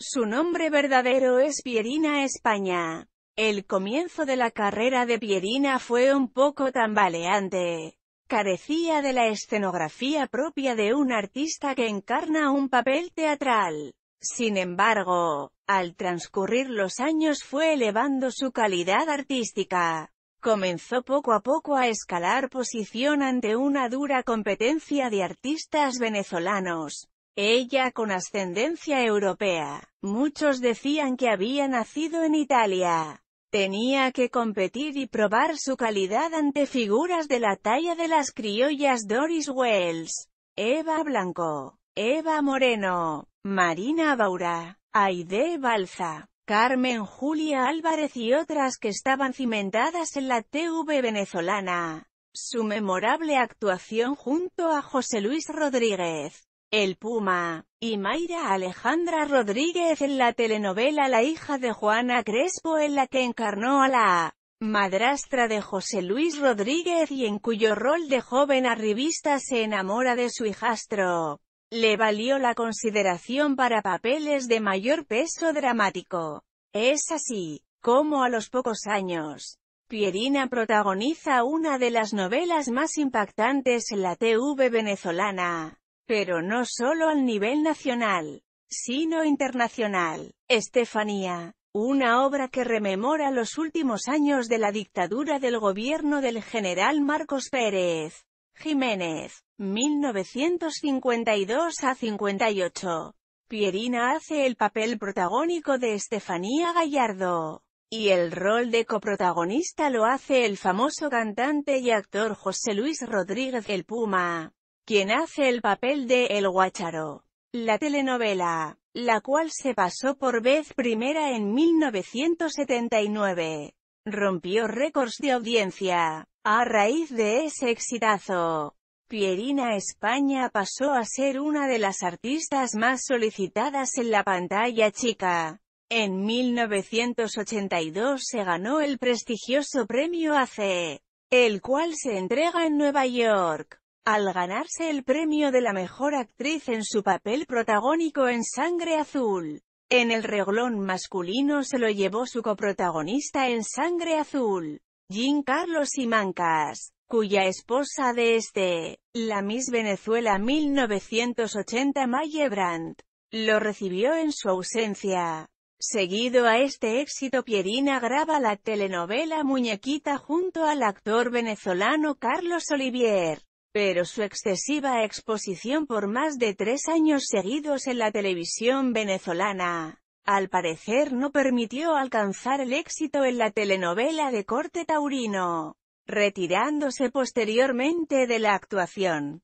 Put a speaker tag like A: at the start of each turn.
A: Su nombre verdadero es Pierina España. El comienzo de la carrera de Pierina fue un poco tambaleante. Carecía de la escenografía propia de un artista que encarna un papel teatral. Sin embargo, al transcurrir los años fue elevando su calidad artística. Comenzó poco a poco a escalar posición ante una dura competencia de artistas venezolanos, ella con ascendencia europea. Muchos decían que había nacido en Italia. Tenía que competir y probar su calidad ante figuras de la talla de las criollas Doris Wells, Eva Blanco, Eva Moreno, Marina Baura, Aide Balza, Carmen Julia Álvarez y otras que estaban cimentadas en la TV venezolana. Su memorable actuación junto a José Luis Rodríguez el Puma, y Mayra Alejandra Rodríguez en la telenovela La hija de Juana Crespo en la que encarnó a la madrastra de José Luis Rodríguez y en cuyo rol de joven arribista se enamora de su hijastro. Le valió la consideración para papeles de mayor peso dramático. Es así, como a los pocos años, Pierina protagoniza una de las novelas más impactantes en la TV venezolana. Pero no solo al nivel nacional, sino internacional. Estefanía, una obra que rememora los últimos años de la dictadura del gobierno del general Marcos Pérez Jiménez, 1952 a 58. Pierina hace el papel protagónico de Estefanía Gallardo, y el rol de coprotagonista lo hace el famoso cantante y actor José Luis Rodríguez El Puma quien hace el papel de El Guacharo. La telenovela, la cual se pasó por vez primera en 1979, rompió récords de audiencia. A raíz de ese exitazo, Pierina España pasó a ser una de las artistas más solicitadas en la pantalla chica. En 1982 se ganó el prestigioso premio AC, el cual se entrega en Nueva York al ganarse el premio de la mejor actriz en su papel protagónico en Sangre Azul. En el reglón masculino se lo llevó su coprotagonista en Sangre Azul, Jean Carlos Simancas, cuya esposa de este, la Miss Venezuela 1980 Maye Brandt, lo recibió en su ausencia. Seguido a este éxito Pierina graba la telenovela Muñequita junto al actor venezolano Carlos Olivier pero su excesiva exposición por más de tres años seguidos en la televisión venezolana, al parecer no permitió alcanzar el éxito en la telenovela de corte taurino, retirándose posteriormente de la actuación.